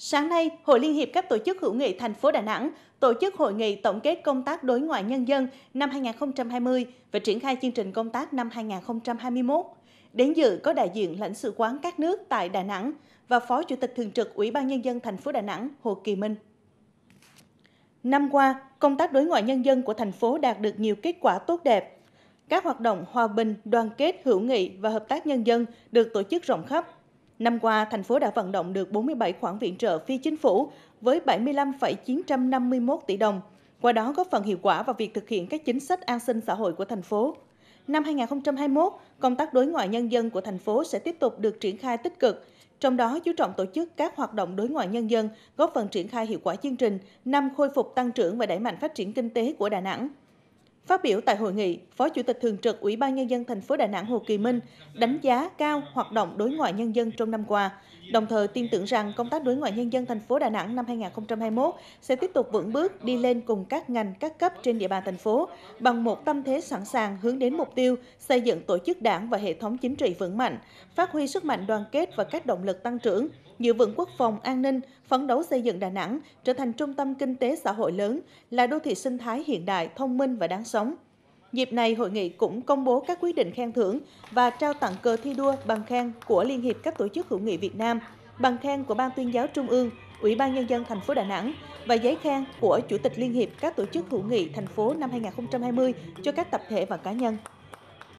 Sáng nay, Hội Liên hiệp các tổ chức hữu nghị thành phố Đà Nẵng tổ chức hội nghị tổng kết công tác đối ngoại nhân dân năm 2020 và triển khai chương trình công tác năm 2021. Đến dự có đại diện lãnh sự quán các nước tại Đà Nẵng và Phó Chủ tịch Thường trực Ủy ban Nhân dân thành phố Đà Nẵng Hồ Kỳ Minh. Năm qua, công tác đối ngoại nhân dân của thành phố đạt được nhiều kết quả tốt đẹp. Các hoạt động hòa bình, đoàn kết, hữu nghị và hợp tác nhân dân được tổ chức rộng khắp, Năm qua, thành phố đã vận động được 47 khoản viện trợ phi chính phủ với 75,951 tỷ đồng, qua đó góp phần hiệu quả vào việc thực hiện các chính sách an sinh xã hội của thành phố. Năm 2021, công tác đối ngoại nhân dân của thành phố sẽ tiếp tục được triển khai tích cực, trong đó chú trọng tổ chức các hoạt động đối ngoại nhân dân, góp phần triển khai hiệu quả chương trình năm khôi phục tăng trưởng và đẩy mạnh phát triển kinh tế của Đà Nẵng. Phát biểu tại hội nghị, Phó Chủ tịch Thường trực Ủy ban Nhân dân thành phố Đà Nẵng Hồ Kỳ Minh đánh giá cao hoạt động đối ngoại nhân dân trong năm qua, đồng thời tin tưởng rằng công tác đối ngoại nhân dân thành phố Đà Nẵng năm 2021 sẽ tiếp tục vững bước đi lên cùng các ngành các cấp trên địa bàn thành phố bằng một tâm thế sẵn sàng hướng đến mục tiêu xây dựng tổ chức đảng và hệ thống chính trị vững mạnh, phát huy sức mạnh đoàn kết và các động lực tăng trưởng, giữ vững quốc phòng an ninh, phấn đấu xây dựng Đà Nẵng trở thành trung tâm kinh tế xã hội lớn, là đô thị sinh thái hiện đại, thông minh và đáng sống. Dịp này, hội nghị cũng công bố các quyết định khen thưởng và trao tặng cờ thi đua bằng khen của Liên hiệp các tổ chức hữu nghị Việt Nam, bằng khen của Ban tuyên giáo Trung ương, Ủy ban Nhân dân thành phố Đà Nẵng và giấy khen của Chủ tịch Liên hiệp các tổ chức hữu nghị thành phố năm 2020 cho các tập thể và cá nhân.